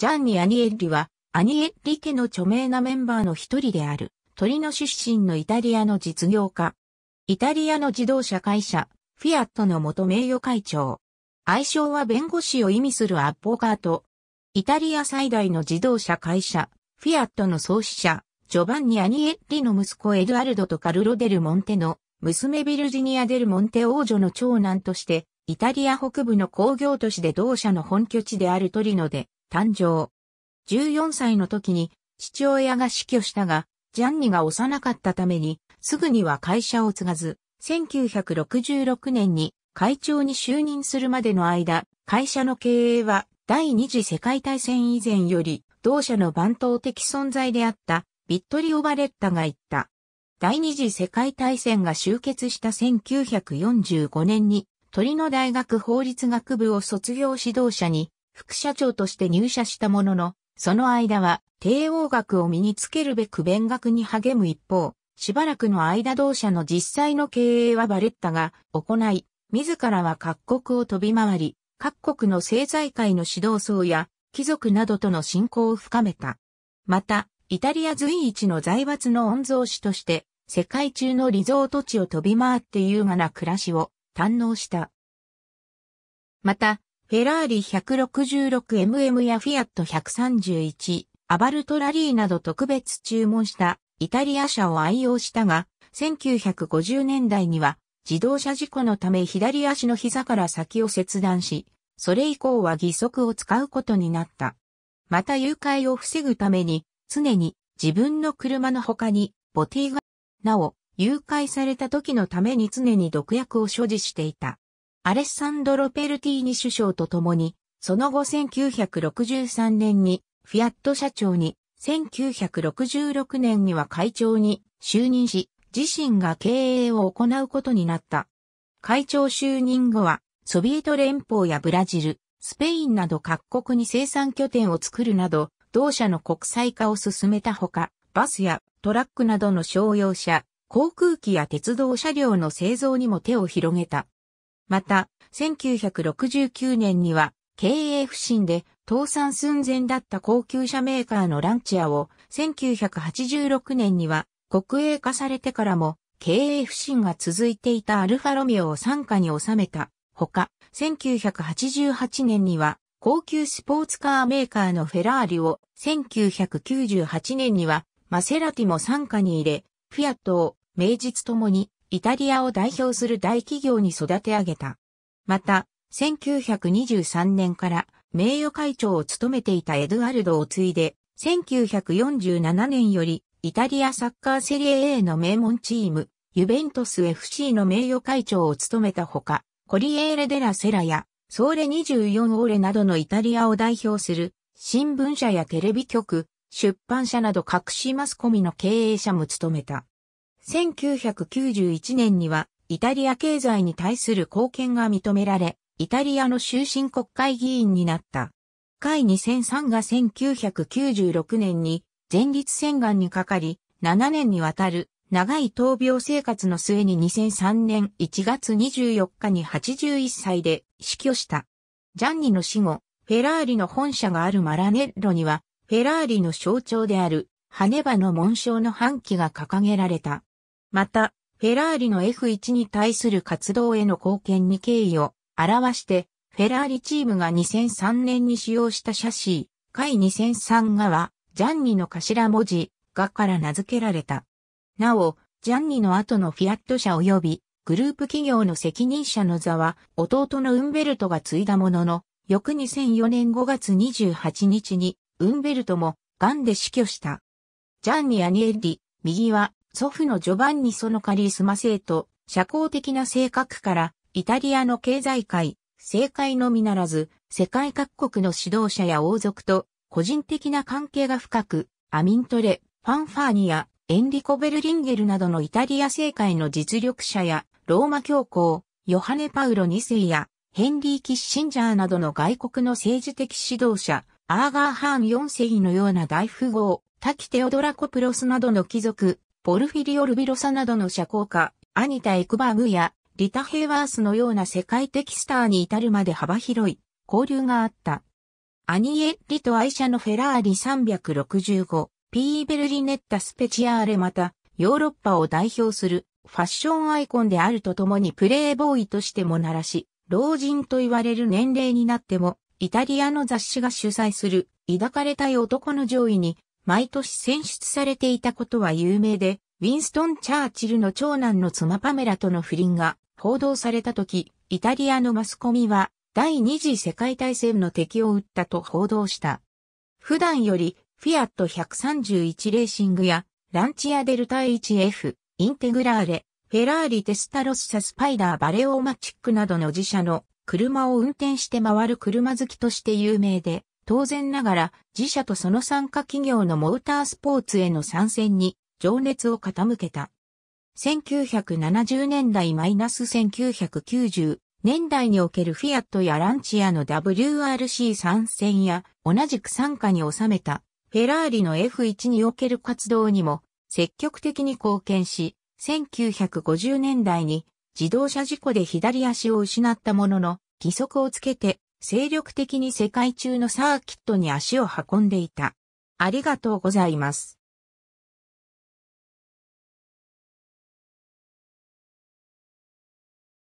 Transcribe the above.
ジャンニ・アニエッリは、アニエッリ家の著名なメンバーの一人である、鳥の出身のイタリアの実業家。イタリアの自動車会社、フィアットの元名誉会長。愛称は弁護士を意味するアッポカート。イタリア最大の自動車会社、フィアットの創始者、ジョバンニ・アニエッリの息子エドアルドとカルロ・デル・モンテの、娘ビルジニア・デル・モンテ王女の長男として、イタリア北部の工業都市で同社の本拠地であるトリノで、誕生。14歳の時に父親が死去したが、ジャンニが幼かったために、すぐには会社を継がず、1966年に会長に就任するまでの間、会社の経営は第二次世界大戦以前より同社の番頭的存在であったビットリオ・バレッタが言った。第二次世界大戦が終結した1945年に鳥の大学法律学部を卒業指導者に副社長として入社したものの、その間は帝王学を身につけるべく勉学に励む一方、しばらくの間同社の実際の経営はバレッタが行い、自らは各国を飛び回り、各国の政財界の指導層や貴族などとの親交を深めた。また、イタリア随一の財閥の御曹司として、世界中のリゾート地を飛び回って優雅な暮らしを堪能した。また、フェラーリ 166mm やフィアット131、アバルトラリーなど特別注文したイタリア車を愛用したが、1950年代には自動車事故のため左足の膝から先を切断し、それ以降は義足を使うことになった。また誘拐を防ぐために、常に自分の車の他にボティが、なお、誘拐された時のために常に毒薬を所持していた。アレッサンドロ・ペルティーニ首相と共に、その後1963年にフィアット社長に、1966年には会長に就任し、自身が経営を行うことになった。会長就任後は、ソビエト連邦やブラジル、スペインなど各国に生産拠点を作るなど、同社の国際化を進めたほか、バスやトラックなどの商用車、航空機や鉄道車両の製造にも手を広げた。また、1969年には経営不振で倒産寸前だった高級車メーカーのランチアを1986年には国営化されてからも経営不振が続いていたアルファロミオを傘下に収めたほか、1988年には高級スポーツカーメーカーのフェラーリを1998年にはマセラティも傘下に入れ、フィアットを名実ともにイタリアを代表する大企業に育て上げた。また、1923年から名誉会長を務めていたエドゥアルドを継いで、1947年よりイタリアサッカーセリエ A の名門チーム、ユベントス FC の名誉会長を務めたほか、コリエーレ・デラ・セラや、ソーレ24オーレなどのイタリアを代表する、新聞社やテレビ局、出版社など各しマスコミの経営者も務めた。1991年には、イタリア経済に対する貢献が認められ、イタリアの終身国会議員になった。会2003が1996年に前立腺がんにかかり、7年にわたる長い闘病生活の末に2003年1月24日に81歳で死去した。ジャンニの死後、フェラーリの本社があるマラネッロには、フェラーリの象徴である、羽ネバの紋章の半旗が掲げられた。また、フェラーリの F1 に対する活動への貢献に敬意を表して、フェラーリチームが2003年に使用したシャシー、回2003がは、ジャンニの頭文字、がから名付けられた。なお、ジャンニの後のフィアット社及び、グループ企業の責任者の座は、弟のウンベルトが継いだものの、翌2004年5月28日に、ウンベルトも、癌で死去した。ジャンニ・アニエッリ、右は、祖父のジョバンニ・ソノカリスマ生と、社交的な性格から、イタリアの経済界、政界のみならず、世界各国の指導者や王族と、個人的な関係が深く、アミントレ、ファンファーニア、エンリコ・ベルリンゲルなどのイタリア政界の実力者や、ローマ教皇、ヨハネ・パウロ2世や、ヘンリー・キッシンジャーなどの外国の政治的指導者、アーガー・ハーン4世のような大富豪、タキ・テオドラコプロスなどの貴族、ポルフィリオ・ルビロサなどの社交家、アニタ・エクバーグやリタ・ヘイワースのような世界的スターに至るまで幅広い交流があった。アニエリと愛車のフェラーリ3 6 5ー・ベルリネッタ・スペチアーレまた、ヨーロッパを代表するファッションアイコンであるとともにプレイボーイとしても鳴らし、老人と言われる年齢になっても、イタリアの雑誌が主催する、抱かれたい男の上位に毎年選出されていたことは有名で、ウィンストン・チャーチルの長男の妻パメラとの不倫が報道された時、イタリアのマスコミは第二次世界大戦の敵を撃ったと報道した。普段よりフィアット131レーシングやランチアデルタ 1F、インテグラーレ、フェラーリテスタロッサスパイダーバレオマチックなどの自社の車を運転して回る車好きとして有名で、当然ながら自社とその参加企業のモータースポーツへの参戦に情熱を傾けた。1970年代マイナス1990年代におけるフィアットやランチアの WRC 参戦や同じく参加に収めたフェラーリの F1 における活動にも積極的に貢献し、1950年代に自動車事故で左足を失ったものの義足をつけて精力的に世界中のサーキットに足を運んでいた。ありがとうございます。